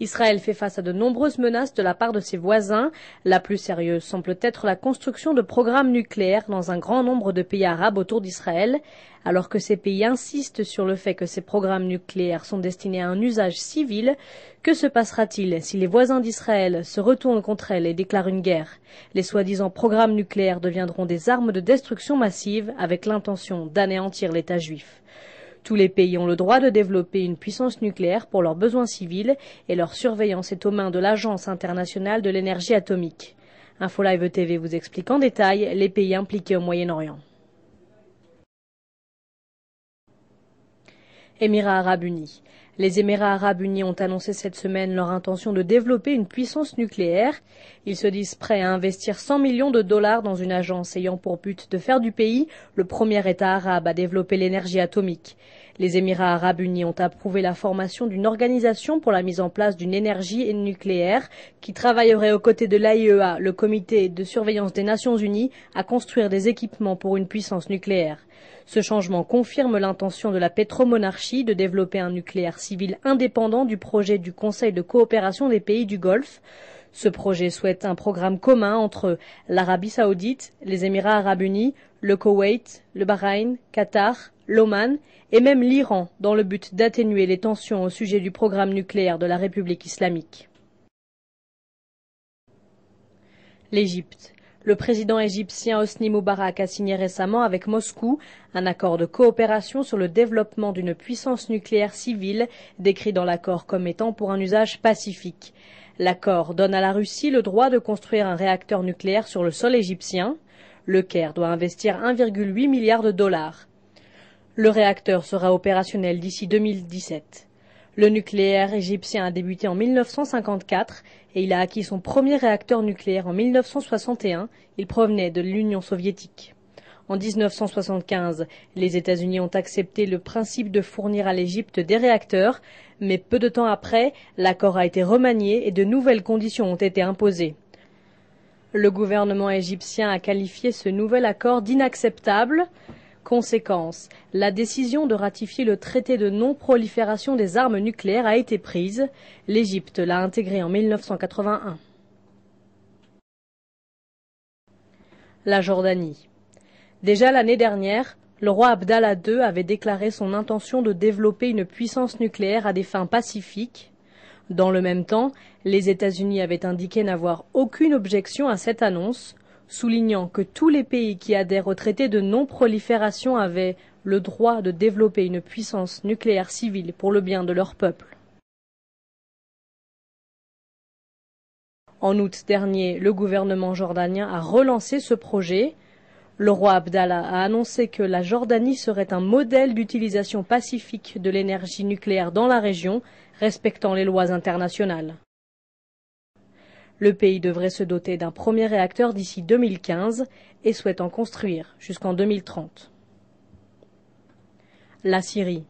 Israël fait face à de nombreuses menaces de la part de ses voisins. La plus sérieuse semble être la construction de programmes nucléaires dans un grand nombre de pays arabes autour d'Israël. Alors que ces pays insistent sur le fait que ces programmes nucléaires sont destinés à un usage civil, que se passera-t-il si les voisins d'Israël se retournent contre elle et déclarent une guerre Les soi-disant programmes nucléaires deviendront des armes de destruction massive avec l'intention d'anéantir l'État juif. Tous les pays ont le droit de développer une puissance nucléaire pour leurs besoins civils et leur surveillance est aux mains de l'Agence internationale de l'énergie atomique. InfoLive TV vous explique en détail les pays impliqués au Moyen-Orient. Émirats arabes unis. Les Émirats arabes unis ont annoncé cette semaine leur intention de développer une puissance nucléaire. Ils se disent prêts à investir 100 millions de dollars dans une agence ayant pour but de faire du pays le premier État arabe à développer l'énergie atomique. Les Émirats arabes unis ont approuvé la formation d'une organisation pour la mise en place d'une énergie nucléaire qui travaillerait aux côtés de l'AIEA, le comité de surveillance des Nations unies, à construire des équipements pour une puissance nucléaire. Ce changement confirme l'intention de la pétromonarchie de développer un nucléaire civil indépendant du projet du Conseil de coopération des pays du Golfe. Ce projet souhaite un programme commun entre l'Arabie saoudite, les Émirats arabes unis, le Koweït, le Bahreïn, Qatar, l'Oman et même l'Iran dans le but d'atténuer les tensions au sujet du programme nucléaire de la République islamique. L'Égypte. Le président égyptien Hosni Moubarak a signé récemment avec Moscou un accord de coopération sur le développement d'une puissance nucléaire civile, décrit dans l'accord comme étant pour un usage pacifique. L'accord donne à la Russie le droit de construire un réacteur nucléaire sur le sol égyptien. Le Caire doit investir 1,8 milliard de dollars. Le réacteur sera opérationnel d'ici 2017. Le nucléaire égyptien a débuté en 1954 et il a acquis son premier réacteur nucléaire en 1961. Il provenait de l'Union soviétique. En 1975, les États-Unis ont accepté le principe de fournir à l'Égypte des réacteurs, mais peu de temps après, l'accord a été remanié et de nouvelles conditions ont été imposées. Le gouvernement égyptien a qualifié ce nouvel accord d'inacceptable. Conséquence, la décision de ratifier le traité de non-prolifération des armes nucléaires a été prise. L'Égypte l'a intégré en 1981. La Jordanie. Déjà l'année dernière, le roi Abdallah II avait déclaré son intention de développer une puissance nucléaire à des fins pacifiques. Dans le même temps, les États-Unis avaient indiqué n'avoir aucune objection à cette annonce, soulignant que tous les pays qui adhèrent au traité de non-prolifération avaient le droit de développer une puissance nucléaire civile pour le bien de leur peuple. En août dernier, le gouvernement jordanien a relancé ce projet. Le roi Abdallah a annoncé que la Jordanie serait un modèle d'utilisation pacifique de l'énergie nucléaire dans la région, respectant les lois internationales. Le pays devrait se doter d'un premier réacteur d'ici 2015 et souhaite en construire jusqu'en 2030. La Syrie.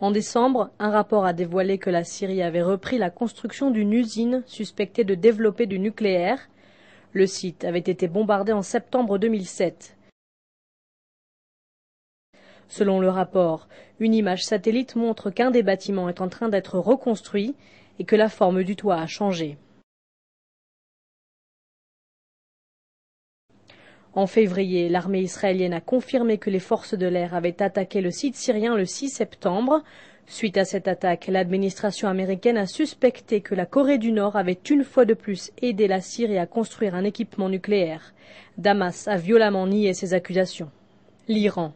En décembre, un rapport a dévoilé que la Syrie avait repris la construction d'une usine suspectée de développer du nucléaire. Le site avait été bombardé en septembre 2007. Selon le rapport, une image satellite montre qu'un des bâtiments est en train d'être reconstruit et que la forme du toit a changé. En février, l'armée israélienne a confirmé que les forces de l'air avaient attaqué le site syrien le 6 septembre. Suite à cette attaque, l'administration américaine a suspecté que la Corée du Nord avait une fois de plus aidé la Syrie à construire un équipement nucléaire. Damas a violemment nié ces accusations. L'Iran.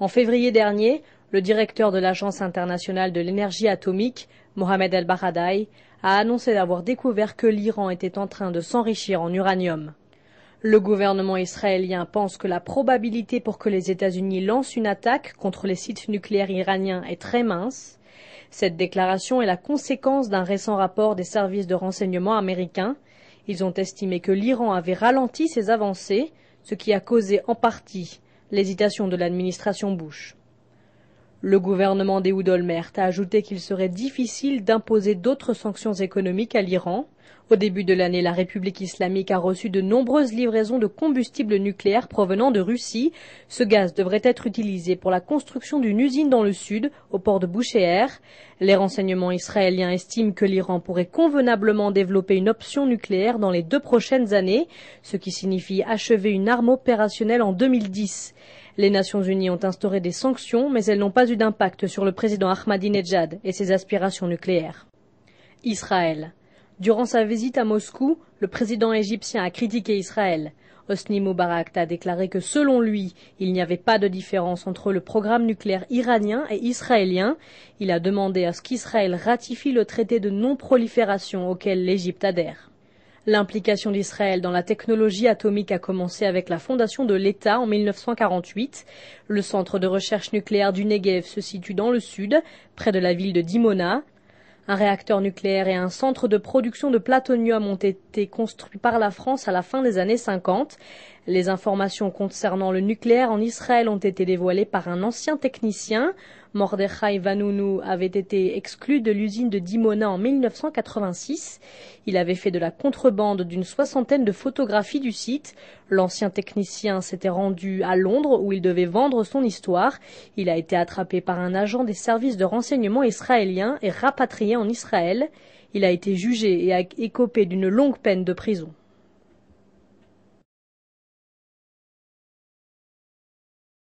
En février dernier, le directeur de l'Agence internationale de l'énergie atomique, Mohamed El-Baradei, a annoncé d'avoir découvert que l'Iran était en train de s'enrichir en uranium. Le gouvernement israélien pense que la probabilité pour que les États-Unis lancent une attaque contre les sites nucléaires iraniens est très mince. Cette déclaration est la conséquence d'un récent rapport des services de renseignement américains. Ils ont estimé que l'Iran avait ralenti ses avancées, ce qui a causé en partie l'hésitation de l'administration Bush. Le gouvernement d'Ehud Olmert a ajouté qu'il serait difficile d'imposer d'autres sanctions économiques à l'Iran. Au début de l'année, la République islamique a reçu de nombreuses livraisons de combustible nucléaire provenant de Russie. Ce gaz devrait être utilisé pour la construction d'une usine dans le sud, au port de Boucher. Les renseignements israéliens estiment que l'Iran pourrait convenablement développer une option nucléaire dans les deux prochaines années, ce qui signifie achever une arme opérationnelle en 2010. Les Nations Unies ont instauré des sanctions, mais elles n'ont pas eu d'impact sur le président Ahmadinejad et ses aspirations nucléaires. Israël. Durant sa visite à Moscou, le président égyptien a critiqué Israël. Hosni Moubarak a déclaré que selon lui, il n'y avait pas de différence entre le programme nucléaire iranien et israélien. Il a demandé à ce qu'Israël ratifie le traité de non-prolifération auquel l'Égypte adhère. L'implication d'Israël dans la technologie atomique a commencé avec la fondation de l'État en 1948. Le centre de recherche nucléaire du Negev se situe dans le sud, près de la ville de Dimona. Un réacteur nucléaire et un centre de production de platonium ont été construits par la France à la fin des années 50. Les informations concernant le nucléaire en Israël ont été dévoilées par un ancien technicien. Mordechai Vanunu avait été exclu de l'usine de Dimona en 1986. Il avait fait de la contrebande d'une soixantaine de photographies du site. L'ancien technicien s'était rendu à Londres où il devait vendre son histoire. Il a été attrapé par un agent des services de renseignement israéliens et rapatrié en Israël. Il a été jugé et a écopé d'une longue peine de prison.